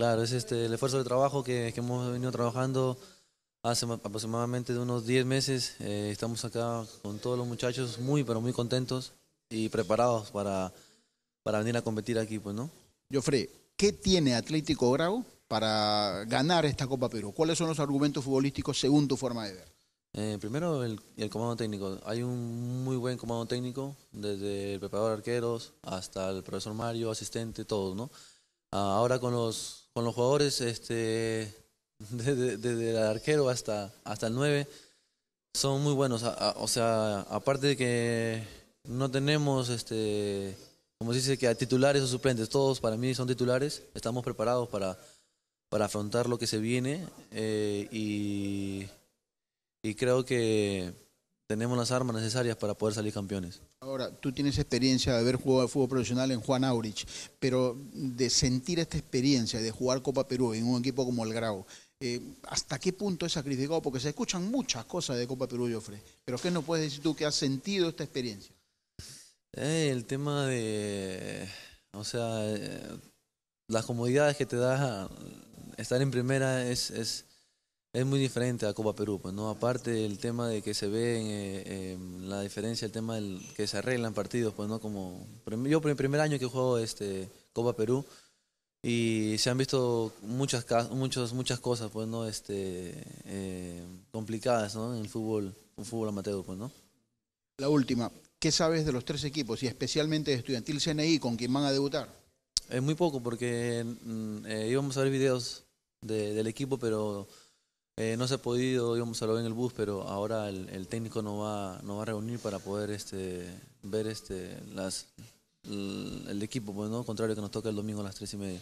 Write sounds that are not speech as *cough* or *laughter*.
Claro, es este, el esfuerzo de trabajo que, hemos venido trabajando hace aproximadamente de unos 10 meses. Eh, estamos acá con todos los muchachos muy, pero muy contentos y preparados para, para venir a competir aquí, pues, ¿no? Jofre, ¿qué tiene Atlético Grau para ganar esta Copa Perú? ¿Cuáles son los argumentos futbolísticos según tu forma de ver? Eh, primero, el, el comando técnico. Hay un muy buen comando técnico, desde el preparador de arqueros hasta el profesor Mario, asistente, todos, ¿no? Ah, ahora con los con los jugadores este, *laughs* desde, el arquero hasta, hasta el 9, son muy buenos. o sea, aparte de que no tenemos, este, como dice, que a titulares o suplentes, todos para mí son titulares, estamos preparados para, para afrontar lo que se viene eh, y, y creo que tenemos las armas necesarias para poder salir campeones. Ahora, tú tienes experiencia de haber jugado fútbol profesional en Juan Aurich, pero de sentir esta experiencia de jugar Copa Perú en un equipo como el Grau, eh, ¿hasta qué punto es sacrificado? Porque se escuchan muchas cosas de Copa Perú, Jofre, pero ¿qué nos puedes decir tú que has sentido esta experiencia? Eh, el tema de, o sea, eh, las comodidades que te da estar en primera es es muy diferente a Copa Perú, pues, ¿no? Aparte el tema de que se ve eh, la diferencia, el tema del que se arreglan partidos, pues, ¿no? Como, yo por el primer año que juego este, Copa Perú y se han visto muchas, muchas, muchas cosas, pues, ¿no? Este, eh, complicadas, En el fútbol, un fútbol amateur, pues, ¿no? La última, ¿qué sabes de los tres equipos y especialmente de Estudiantil CNI con quien van a debutar? Es muy poco porque mm, eh, íbamos a ver videos del equipo, pero eh, no se ha podido, íbamos a lo en el bus, pero ahora el, técnico no va, va a reunir para poder este, ver este, las, el, equipo, pues, contrario que nos toca el domingo a las tres y media.